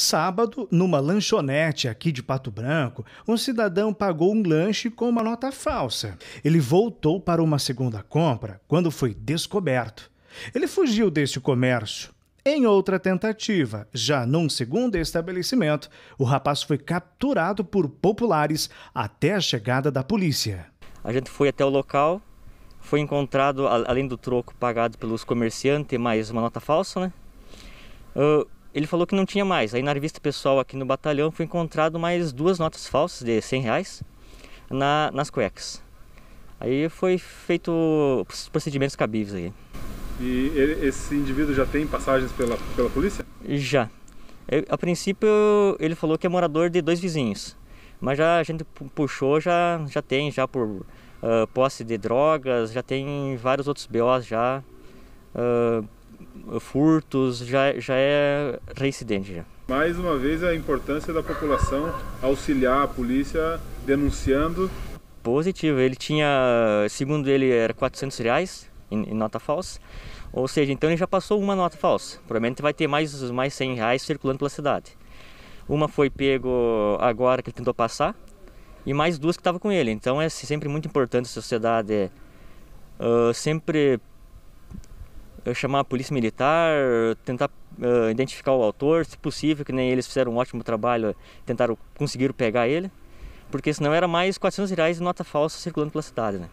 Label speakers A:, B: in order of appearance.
A: Sábado, numa lanchonete aqui de Pato Branco, um cidadão pagou um lanche com uma nota falsa. Ele voltou para uma segunda compra quando foi descoberto. Ele fugiu desse comércio. Em outra tentativa, já num segundo estabelecimento, o rapaz foi capturado por populares até a chegada da polícia.
B: A gente foi até o local, foi encontrado, além do troco pagado pelos comerciantes, mais uma nota falsa, né? Uh, ele falou que não tinha mais. Aí na revista pessoal aqui no batalhão foi encontrado mais duas notas falsas de 100 reais na, nas cuecas. Aí foi feito os procedimentos cabíveis aí.
C: E esse indivíduo já tem passagens pela, pela polícia?
B: Já. Eu, é, a princípio ele falou que é morador de dois vizinhos, mas já a gente puxou, já, já tem já por uh, posse de drogas, já tem vários outros BOs já uh, furtos, já, já é reincidente já.
D: Mais uma vez a importância da população auxiliar a polícia denunciando.
B: Positivo, ele tinha, segundo ele, era 400 reais em, em nota falsa. Ou seja, então ele já passou uma nota falsa. Provavelmente vai ter mais, mais 100 reais circulando pela cidade. Uma foi pego agora que ele tentou passar e mais duas que estavam com ele. Então é sempre muito importante a sociedade uh, sempre chamar a polícia militar, tentar uh, identificar o autor, se possível, que nem eles fizeram um ótimo trabalho, eh, tentaram, conseguiram pegar ele, porque senão era mais 400 reais de nota falsa circulando pela cidade, né?